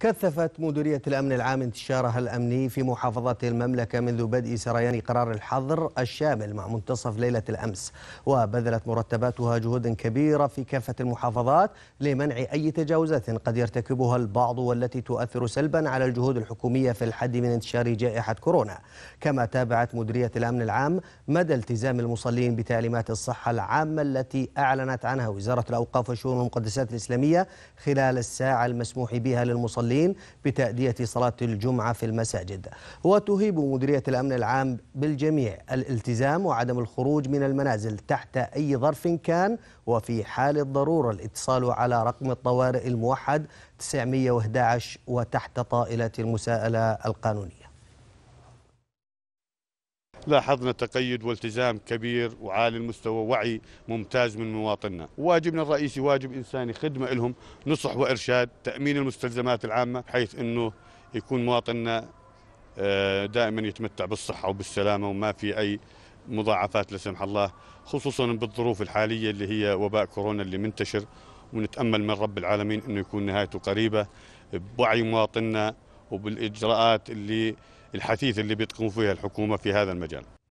كثفت مديرية الأمن العام انتشارها الأمني في محافظة المملكة منذ بدء سريان قرار الحظر الشامل مع منتصف ليلة الأمس وبذلت مرتباتها جهودا كبيرة في كافة المحافظات لمنع أي تجاوزات قد يرتكبها البعض والتي تؤثر سلبا على الجهود الحكومية في الحد من انتشار جائحة كورونا كما تابعت مديرية الأمن العام مدى التزام المصلين بتعليمات الصحة العامة التي أعلنت عنها وزارة الأوقاف والشؤون المقدسات الإسلامية خلال الساعة المسموح بها للمصلين المصلين بتأدية صلاة الجمعة في المساجد وتهيب مديرية الأمن العام بالجميع الالتزام وعدم الخروج من المنازل تحت أي ظرف كان وفي حال الضرورة الاتصال على رقم الطوارئ الموحد 911 وتحت طائلة المساءلة القانونية لاحظنا تقيد والتزام كبير وعالي المستوى وعي ممتاز من مواطننا واجبنا الرئيسي واجب إنساني خدمة لهم نصح وإرشاد تأمين المستلزمات العامة بحيث أنه يكون مواطننا آه، دائما يتمتع بالصحة وبالسلامة وما في أي مضاعفات لا سمح الله خصوصا بالظروف الحالية اللي هي وباء كورونا اللي منتشر ونتأمل من رب العالمين أنه يكون نهايته قريبة بوعي مواطننا وبالإجراءات اللي الحثيث اللي بتقوم فيها الحكومة في هذا المجال